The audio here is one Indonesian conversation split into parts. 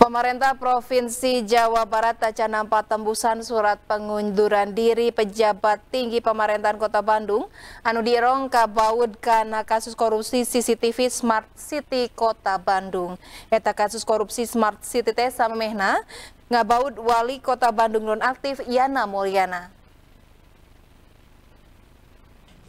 Pemerintah Provinsi Jawa Barat tak nampak tembusan surat pengunduran diri pejabat tinggi pemerintahan Kota Bandung, anu dirong kabaud karena kasus korupsi CCTV Smart City Kota Bandung. Eta kasus korupsi Smart City Tesa samemehna ngabaud wali Kota Bandung nonaktif Yana Mulyana.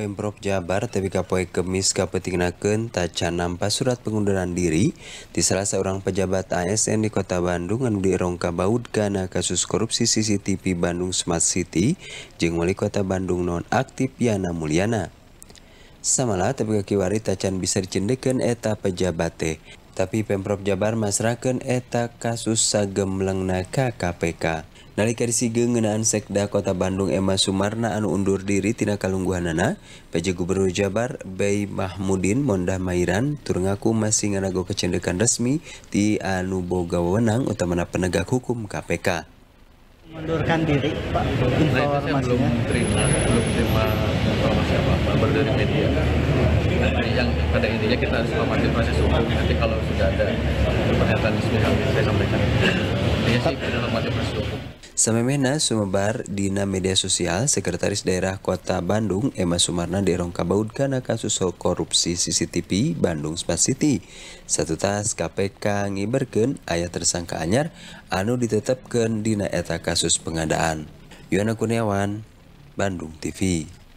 Pemprov Jabar TBK Poe Kemis kapetingnakeun tacan surat pengunduran diri di salah seorang pejabat ASN di Kota Bandung yang dirongka baut karena kasus korupsi CCTV Bandung Smart City jeng wali kota Bandung nonaktif Yana Mulyana. Samalah tapi Kakiwari tacan bisa dicendekeun eta pejabat teh. Tapi Pemprov Jabar masrahkeun eta kasus sagemlengna naka KPK. Nalika disige ngenaan Sekda Kota Bandung Emma Sumarna anu undur diri tina kalungguhanana, PJ Gubernur Jabar Bay Mahmudin Mondah Mairan turngaku masih nganago kecendekan resmi di anu boga wewenang utamana penegak hukum KPK. Mundurkan diri, Pak, informasinya. belum terima, belum terima informasi apa-apa, dari media. Nanti yang pada intinya kita harus memahami proses hukum, nanti kalau sudah ada pernyataan resmi, saya sampaikan. Intinya sih, kita memahami proses hukum. Samemena sumebar dina media sosial Sekretaris Daerah Kota Bandung Emma Sumarna dirongkabaud karena kasus korupsi CCTV Bandung Smart City. Satu tas KPK ngiberken ayah tersangka anyar anu ditetapkan dina eta kasus pengadaan. Yuana Kurniawan, Bandung TV.